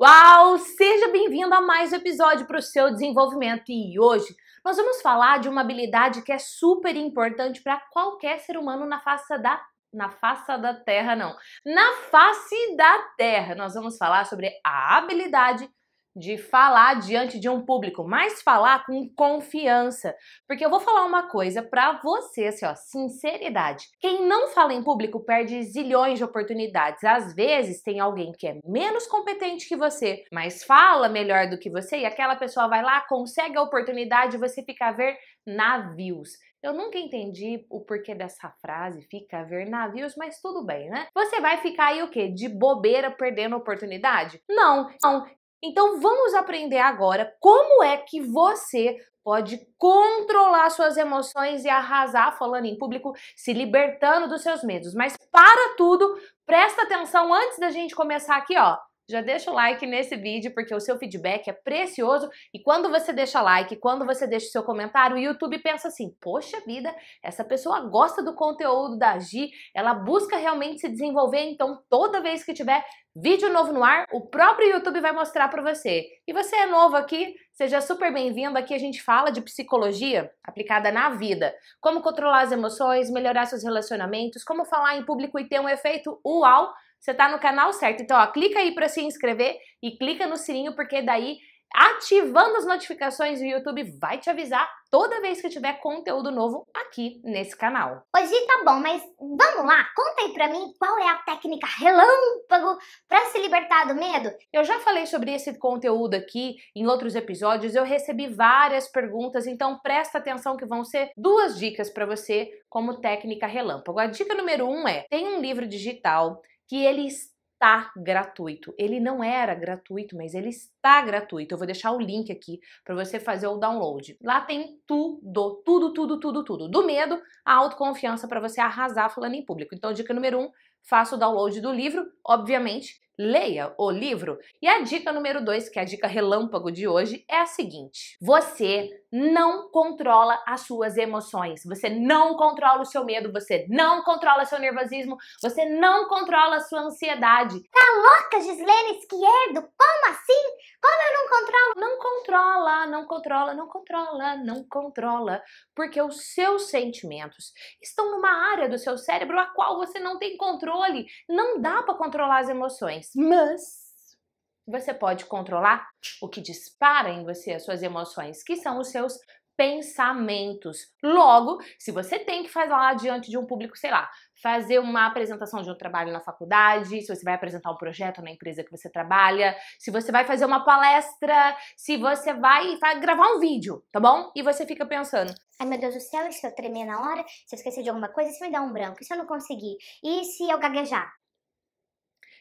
Uau! Seja bem-vindo a mais um episódio para o seu desenvolvimento e hoje nós vamos falar de uma habilidade que é super importante para qualquer ser humano na face da na face da terra não. Na face da terra, nós vamos falar sobre a habilidade de falar diante de um público, mas falar com confiança. Porque eu vou falar uma coisa para você, assim, ó, sinceridade. Quem não fala em público perde zilhões de oportunidades. Às vezes tem alguém que é menos competente que você, mas fala melhor do que você e aquela pessoa vai lá, consegue a oportunidade e você fica a ver navios. Eu nunca entendi o porquê dessa frase, fica a ver navios, mas tudo bem, né? Você vai ficar aí o quê? De bobeira perdendo oportunidade? Não. Não. Então vamos aprender agora como é que você pode controlar suas emoções e arrasar falando em público, se libertando dos seus medos. Mas para tudo, presta atenção antes da gente começar aqui, ó já deixa o like nesse vídeo, porque o seu feedback é precioso. E quando você deixa like, quando você deixa o seu comentário, o YouTube pensa assim: poxa vida, essa pessoa gosta do conteúdo da Gi, ela busca realmente se desenvolver, então toda vez que tiver vídeo novo no ar, o próprio YouTube vai mostrar para você. E você é novo aqui, seja super bem-vindo. Aqui a gente fala de psicologia aplicada na vida. Como controlar as emoções, melhorar seus relacionamentos, como falar em público e ter um efeito uau você está no canal certo. Então, ó, clica aí para se inscrever e clica no sininho, porque daí, ativando as notificações, o YouTube vai te avisar toda vez que tiver conteúdo novo aqui nesse canal. Hoje então, tá bom, mas vamos lá, conta aí pra mim qual é a técnica relâmpago para se libertar do medo. Eu já falei sobre esse conteúdo aqui em outros episódios, eu recebi várias perguntas, então presta atenção que vão ser duas dicas para você como técnica relâmpago. A dica número um é, tem um livro digital que ele está gratuito. Ele não era gratuito, mas ele está gratuito. Eu vou deixar o link aqui para você fazer o download. Lá tem tudo, tudo, tudo, tudo, tudo. Do medo à autoconfiança para você arrasar falando em público. Então, dica número um, faça o download do livro, obviamente. Leia o livro. E a dica número dois, que é a dica relâmpago de hoje, é a seguinte: você não controla as suas emoções, você não controla o seu medo, você não controla seu nervosismo, você não controla a sua ansiedade. Tá louca, Gislene Esquerdo? Como assim? Como eu não controlo? Não controla, não controla, não controla, não controla, porque os seus sentimentos estão numa área do seu cérebro a qual você não tem controle. Não dá para controlar as emoções, mas você pode controlar o que dispara em você as suas emoções, que são os seus pensamentos. Logo, se você tem que falar diante de um público, sei lá, fazer uma apresentação de um trabalho na faculdade, se você vai apresentar um projeto na empresa que você trabalha, se você vai fazer uma palestra, se você vai, vai gravar um vídeo, tá bom? E você fica pensando. Ai meu Deus do céu, e se eu tremer na hora? Se eu esquecer de alguma coisa, se eu me dar um branco? E se eu não conseguir? E se eu gaguejar?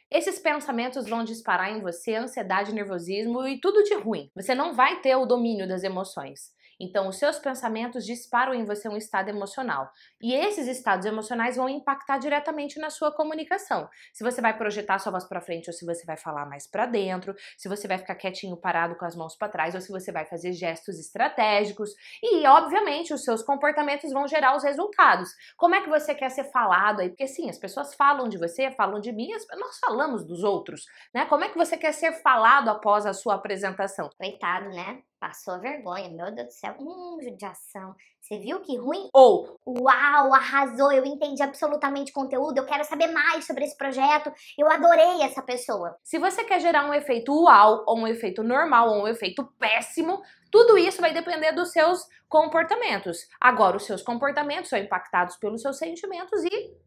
Esses pensamentos vão disparar em você ansiedade, nervosismo e tudo de ruim. Você não vai ter o domínio das emoções. Então, os seus pensamentos disparam em você um estado emocional. E esses estados emocionais vão impactar diretamente na sua comunicação. Se você vai projetar sua voz para frente ou se você vai falar mais para dentro, se você vai ficar quietinho parado com as mãos para trás ou se você vai fazer gestos estratégicos. E, obviamente, os seus comportamentos vão gerar os resultados. Como é que você quer ser falado aí? Porque sim, as pessoas falam de você, falam de mim, nós falamos dos outros, né? Como é que você quer ser falado após a sua apresentação? Coitado, né? Passou vergonha, meu Deus do céu, hum, judiação. Você viu que ruim? Ou, uau, arrasou, eu entendi absolutamente conteúdo, eu quero saber mais sobre esse projeto, eu adorei essa pessoa. Se você quer gerar um efeito uau, ou um efeito normal, ou um efeito péssimo, tudo isso vai depender dos seus comportamentos. Agora, os seus comportamentos são impactados pelos seus sentimentos e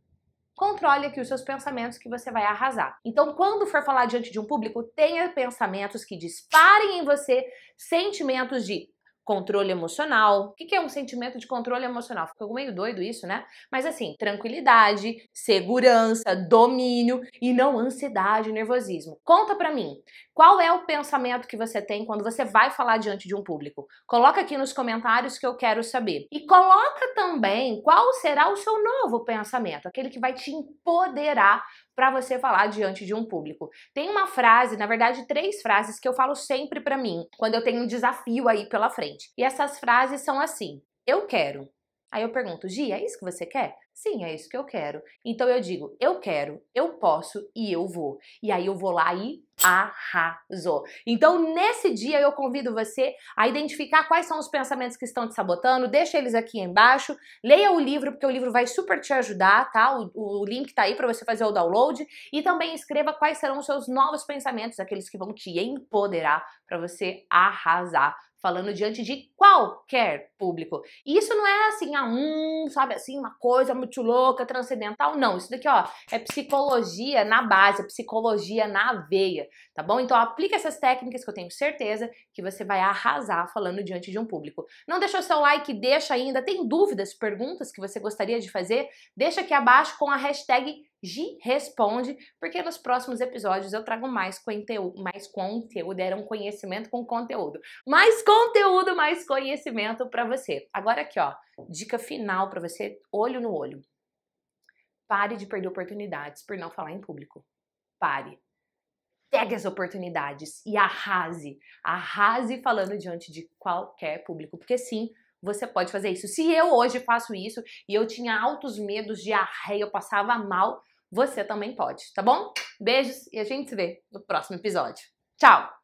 controle aqui os seus pensamentos que você vai arrasar. Então, quando for falar diante de um público, tenha pensamentos que disparem em você sentimentos de controle emocional. O que é um sentimento de controle emocional? Ficou meio doido isso, né? Mas assim, tranquilidade, segurança, domínio e não ansiedade, nervosismo. Conta pra mim, qual é o pensamento que você tem quando você vai falar diante de um público? Coloca aqui nos comentários que eu quero saber. E coloca também qual será o seu novo pensamento, aquele que vai te empoderar para você falar diante de um público. Tem uma frase, na verdade, três frases que eu falo sempre para mim, quando eu tenho um desafio aí pela frente. E essas frases são assim: eu quero. Aí eu pergunto, Gia, é isso que você quer? Sim, é isso que eu quero. Então eu digo, eu quero, eu posso e eu vou. E aí eu vou lá e arrasou. Então nesse dia eu convido você a identificar quais são os pensamentos que estão te sabotando, deixa eles aqui embaixo, leia o livro porque o livro vai super te ajudar, tá? O, o link tá aí para você fazer o download e também escreva quais serão os seus novos pensamentos, aqueles que vão te empoderar para você arrasar falando diante de qualquer público. E isso não é assim, a ah, um sabe assim, uma coisa muito louca, transcendental. Não, isso daqui, ó, é psicologia na base, é psicologia na veia, tá bom? Então aplica essas técnicas que eu tenho certeza que você vai arrasar falando diante de um público. Não deixou seu like? Deixa ainda. Tem dúvidas, perguntas que você gostaria de fazer? Deixa aqui abaixo com a hashtag G responde, porque nos próximos episódios eu trago mais conteúdo, mais conteúdo, era um conhecimento com conteúdo. Mais conteúdo, mais conhecimento para você. Agora aqui, ó, dica final para você, olho no olho. Pare de perder oportunidades por não falar em público. Pare. Pegue as oportunidades e arrase. Arrase falando diante de qualquer público, porque sim, você pode fazer isso. Se eu hoje faço isso e eu tinha altos medos de arreio, eu passava mal, você também pode, tá bom? Beijos e a gente se vê no próximo episódio. Tchau!